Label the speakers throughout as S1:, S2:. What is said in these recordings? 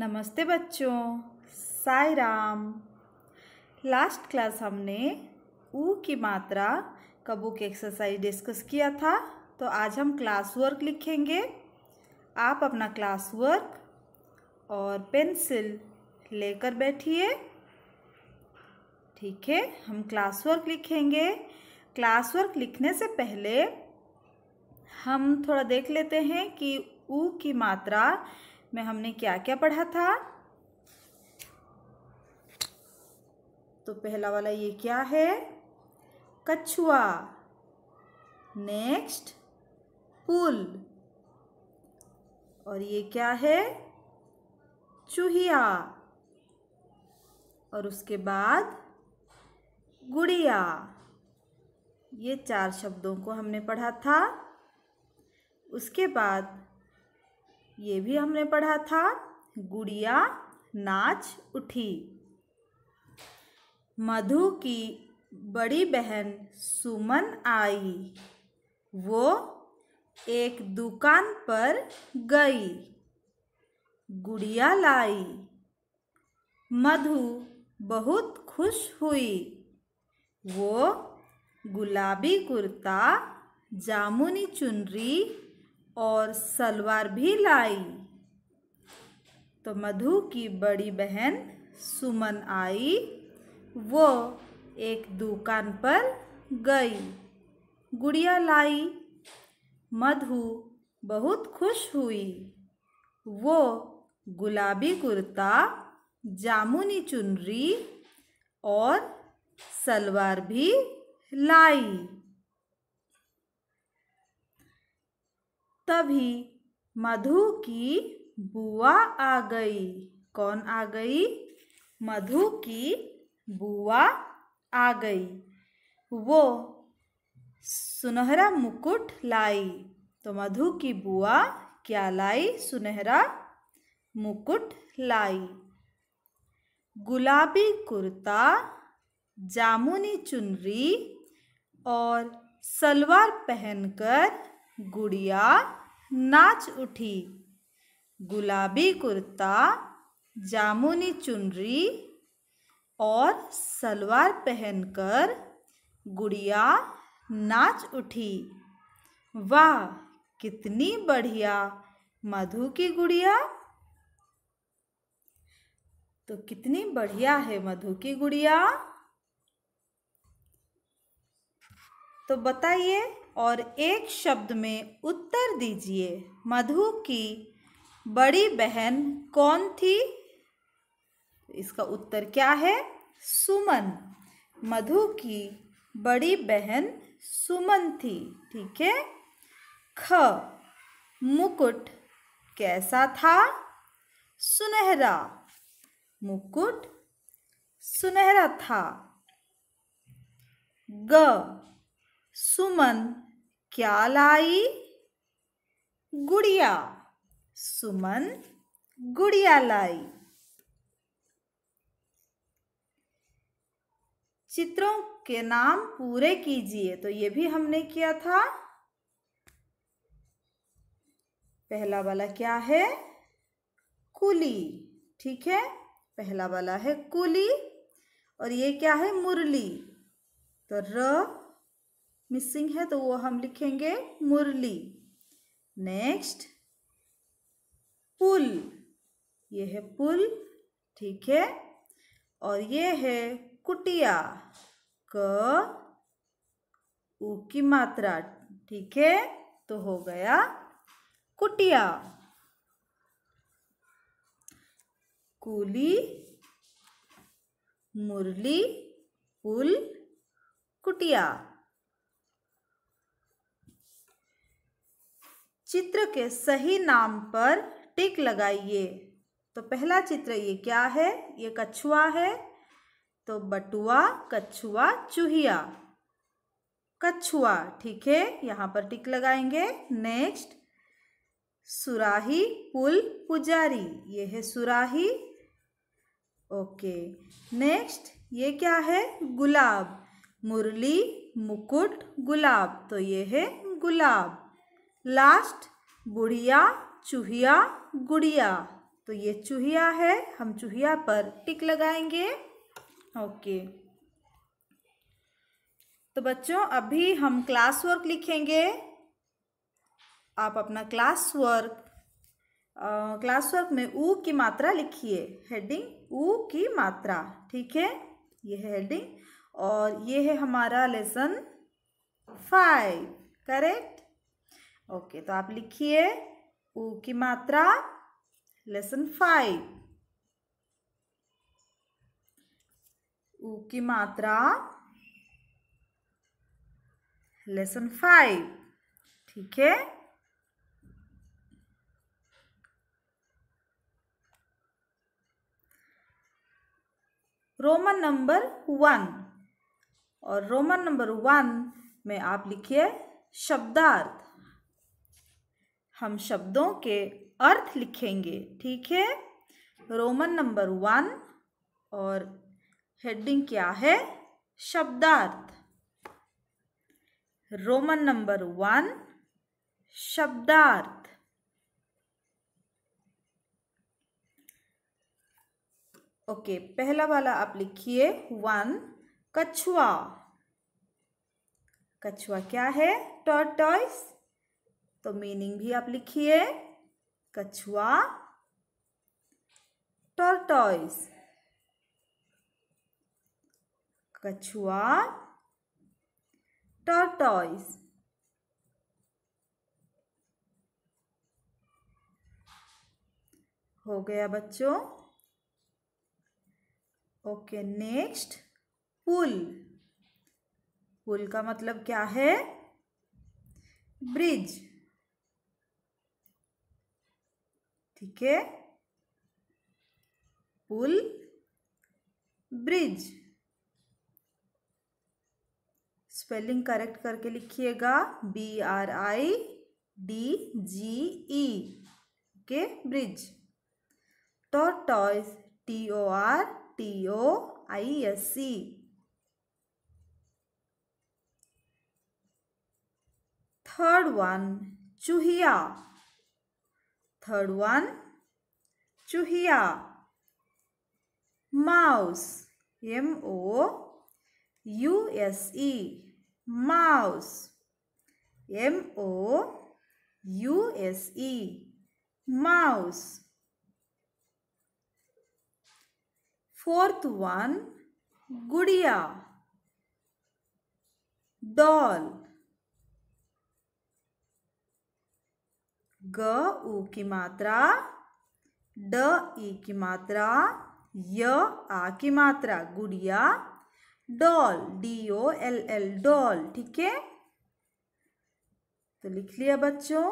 S1: नमस्ते बच्चों Sai Ram last class हमने ऊ की मात्रा का बुक एक्सरसाइज डिस्कस किया था तो आज हम क्लास वर्क लिखेंगे आप अपना क्लास वर्क और पेंसिल लेकर बैठिए ठीक है हम क्लास वर्क लिखेंगे क्लास वर्क लिखने से पहले हम थोड़ा देख लेते हैं कि ऊ की मात्रा में हमने क्या क्या पढ़ा था तो पहला वाला ये क्या है कछुआ नेक्स्ट पुल और ये क्या है चूहिया और उसके बाद गुड़िया ये चार शब्दों को हमने पढ़ा था उसके बाद ये भी हमने पढ़ा था गुड़िया नाच उठी मधु की बड़ी बहन सुमन आई वो एक दुकान पर गई गुड़िया लाई मधु बहुत खुश हुई वो गुलाबी कुर्ता जामुनी चुनरी और सलवार भी लाई तो मधु की बड़ी बहन सुमन आई वो एक दुकान पर गई गुड़िया लाई मधु बहुत खुश हुई वो गुलाबी कुर्ता जामुनी चुनरी और सलवार भी लाई तभी मधु की बुआ आ गई कौन आ गई मधु की बुआ आ गई वो सुनहरा मुकुट लाई तो मधु की बुआ क्या लाई सुनहरा मुकुट लाई गुलाबी कुर्ता जामुनी चुनरी और सलवार पहनकर गुड़िया नाच उठी गुलाबी कुर्ता जामुनी चुनरी और सलवार पहनकर गुड़िया नाच उठी वाह कितनी बढ़िया मधु की गुड़िया तो कितनी बढ़िया है मधु की गुड़िया तो बताइए और एक शब्द में उत्तर दीजिए मधु की बड़ी बहन कौन थी इसका उत्तर क्या है सुमन मधु की बड़ी बहन सुमन थी ठीक है ख मुकुट कैसा था सुनहरा मुकुट सुनहरा था ग सुमन क्या लाई गुड़िया सुमन गुड़िया लाई चित्रों के नाम पूरे कीजिए तो ये भी हमने किया था पहला वाला क्या है कुली ठीक है पहला वाला है कुली और ये क्या है मुरली तो र मिसिंग है तो वो हम लिखेंगे मुरली नेक्स्ट पुल ये है पुल ठीक है और ये है कुटिया क ऊ की मात्रा ठीक है तो हो गया कुटिया कूली मुरली पुल कुटिया चित्र के सही नाम पर टिक लगाइए तो पहला चित्र ये क्या है ये कछुआ है तो बटुआ कछुआ चूहिया कछुआ ठीक है यहाँ पर टिक लगाएंगे नेक्स्ट सुराही पुल पुजारी ये है सुराही ओके नेक्स्ट ये क्या है गुलाब मुरली मुकुट गुलाब तो ये है गुलाब लास्ट बुढ़िया चूहिया गुड़िया तो ये चूहिया है हम चूहिया पर टिक लगाएंगे ओके तो बच्चों अभी हम क्लास वर्क लिखेंगे आप अपना क्लास वर्क क्लास वर्क में ऊ की मात्रा लिखिए हेडिंग ऊ की मात्रा ठीक है ये है हेडिंग और ये है हमारा लेसन फाइव करेक्ट ओके तो आप लिखिए ऊ की मात्रा लेसन फाइव ऊ की मात्रा लेसन फाइव ठीक है रोमन नंबर वन और रोमन नंबर वन में आप लिखिए शब्दार्थ हम शब्दों के अर्थ लिखेंगे ठीक है रोमन नंबर वन और हेडिंग क्या है शब्दार्थ रोमन नंबर वन शब्दार्थ ओके पहला वाला आप लिखिए वन कछुआ कछुआ क्या है टॉर्टॉइस तो मीनिंग भी आप लिखिए कछुआ टॉर्टॉइस कछुआ टॉर्टॉइस हो गया बच्चों ओके नेक्स्ट पुल पुल का मतलब क्या है ब्रिज ठीक है पुल ब्रिज स्पेलिंग करेक्ट करके लिखिएगा B R I D G E के bridge tortoise T O R T O I S C third one चूहिया थर्ड वन चूहिया mouse M O U S E mouse M O U S E mouse fourth one गुड़िया doll ग ऊ की मात्रा ड ई की मात्रा य आ की मात्रा गुड़िया doll D O L L doll ठीक है तो लिख लिया बच्चों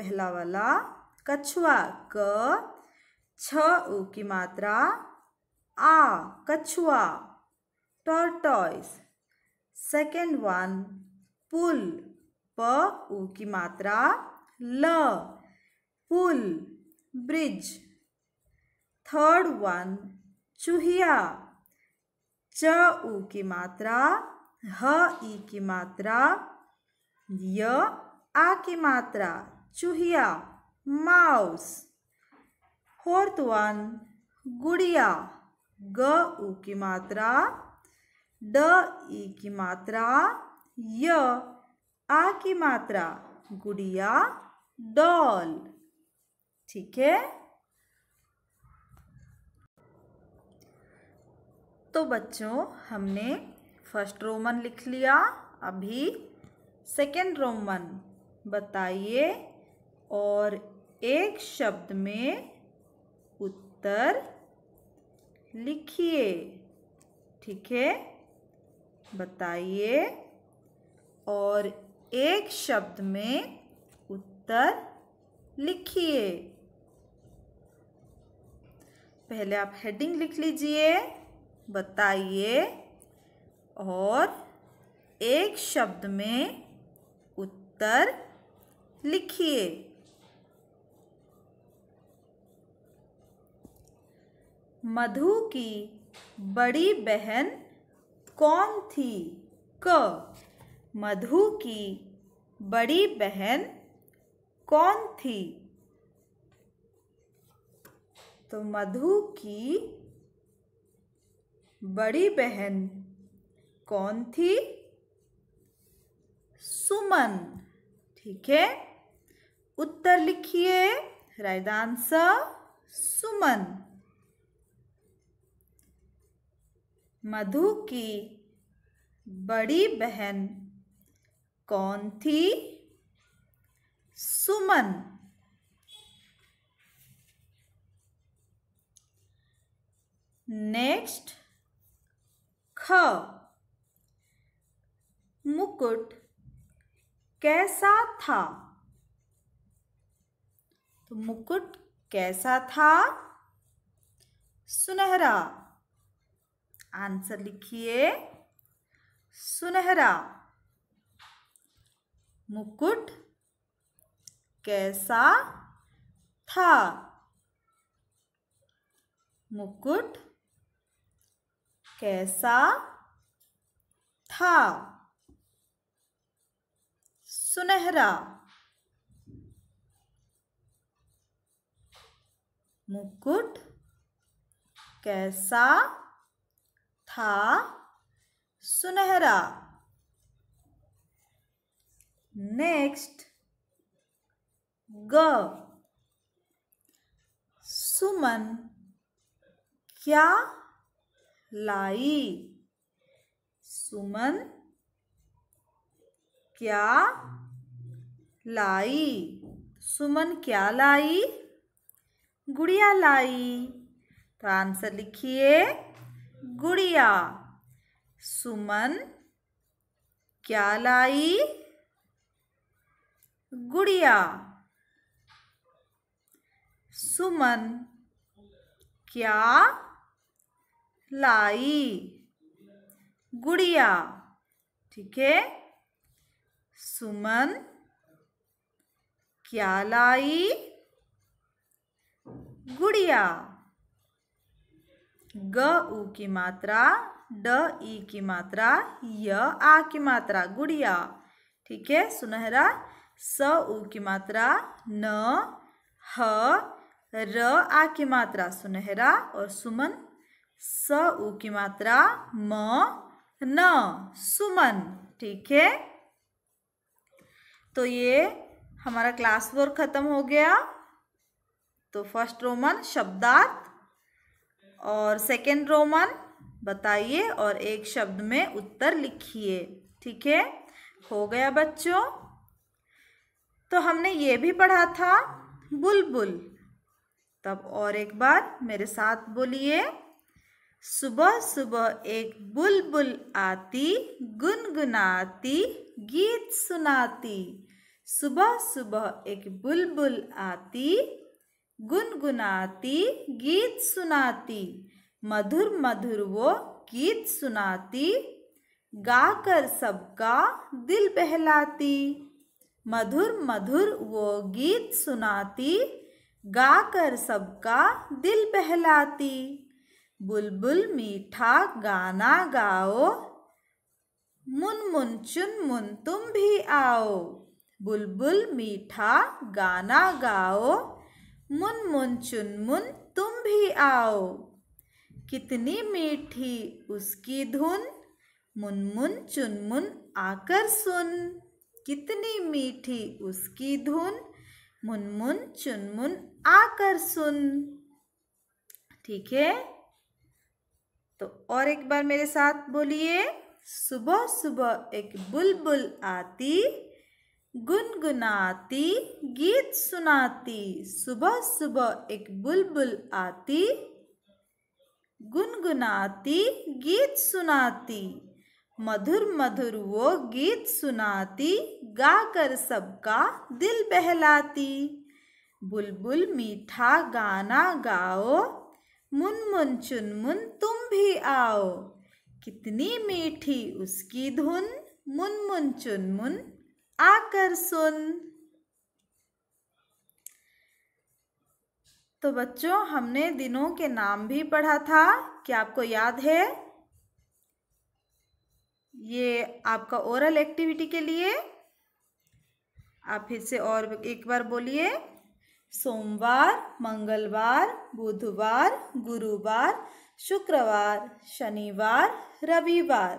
S1: पहला वाला कछुआ क छ ऊ की मात्रा आ कछुआ टॉर्टॉइस सेकेंड वन पुल प ऊ की मात्रा ल पुल ब्रिज थर्ड वन चूहिया च ऊ की मात्रा ह ई की मात्रा य आ की मात्रा चूहिया माउस फोर्थ वन गुड़िया ग ऊ की मात्रा ड ई की मात्रा य आ की मात्रा गुड़िया डॉल ठीक है तो बच्चों हमने फर्स्ट रोमन लिख लिया अभी सेकेंड रोमन बताइए और एक शब्द में उत्तर लिखिए ठीक है बताइए और एक शब्द में उत्तर लिखिए पहले आप हेडिंग लिख लीजिए बताइए और एक शब्द में उत्तर लिखिए मधु की बड़ी बहन कौन थी क मधु की बड़ी बहन कौन थी तो मधु की बड़ी बहन कौन थी सुमन ठीक है उत्तर लिखिए राइट आंसर सुमन मधु की बड़ी बहन कौन थी सुमन नेक्स्ट ख मुकुट कैसा था तो मुकुट कैसा था सुनहरा आंसर लिखिए सुनहरा मुकुट कैसा था मुकुट कैसा था सुनहरा मुकुट कैसा था सुनहरा नेक्स्ट ग सुमन क्या लाई सुमन क्या लाई सुमन क्या लाई गुड़िया लाई तो आंसर लिखिए गुड़िया सुमन क्या लाई गुड़िया सुमन क्या लाई गुड़िया ठीक है सुमन क्या लाई गुड़िया ग ऊ की मात्रा ड ई की मात्रा य आ की मात्रा गुड़िया ठीक है सुनहरा स ऊ की मात्रा न ह र आ की मात्रा सुनहरा और सुमन स उ की मात्रा म न सुमन ठीक है तो ये हमारा क्लास वर्क खत्म हो गया तो फर्स्ट रोमन शब्दार्थ और सेकेंड रोमन बताइए और एक शब्द में उत्तर लिखिए ठीक है हो गया बच्चों तो हमने ये भी पढ़ा था बुलबुल बुल। तब और एक बार मेरे साथ बोलिए सुबह सुबह एक बुलबुल आती गुनगुनाती गीत सुनाती सुबह सुबह एक बुलबुल आती गुनगुनाती गीत सुनाती मधुर मधुर वो गीत सुनाती गाकर सबका दिल बहलाती मधुर मधुर वो गीत सुनाती गाकर सबका दिल बहलाती बुलबुल मीठा गाना गाओ मुन मुन चुन मुन तुम भी आओ बुलबुल मीठा गाना गाओ मुन मुन चुन मुन तुम भी आओ कितनी मीठी उसकी धुन मुन मुन चुन मुन आकर सुन कितनी मीठी उसकी धुन मुनमुन चुनमुन आकर सुन ठीक है तो और एक बार मेरे साथ बोलिए सुबह सुबह एक बुलबुल आती गुनगुनाती गीत सुनाती सुबह सुबह एक बुलबुल आती गुनगुनाती गीत सुनाती मधुर मधुर वो गीत सुनाती गाकर सबका दिल बहलाती बुलबुल मीठा गाना गाओ मुनमुन चुनमुन तुम भी आओ कितनी मीठी उसकी धुन मुन चुन चुनमुन आकर सुन तो बच्चों हमने दिनों के नाम भी पढ़ा था क्या आपको याद है ये आपका ओरल एक्टिविटी के लिए आप फिर से और एक बार बोलिए सोमवार मंगलवार बुधवार गुरुवार शुक्रवार शनिवार रविवार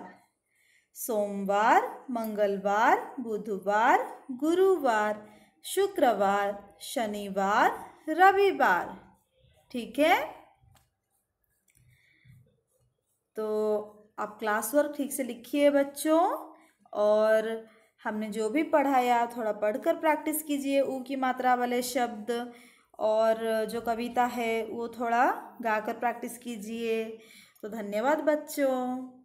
S1: सोमवार मंगलवार बुधवार गुरुवार शुक्रवार शनिवार रविवार ठीक है तो आप क्लास वर्क ठीक से लिखिए बच्चों और हमने जो भी पढ़ाया थोड़ा पढ़कर प्रैक्टिस कीजिए ऊ की मात्रा वाले शब्द और जो कविता है वो थोड़ा गाकर प्रैक्टिस कीजिए तो धन्यवाद बच्चों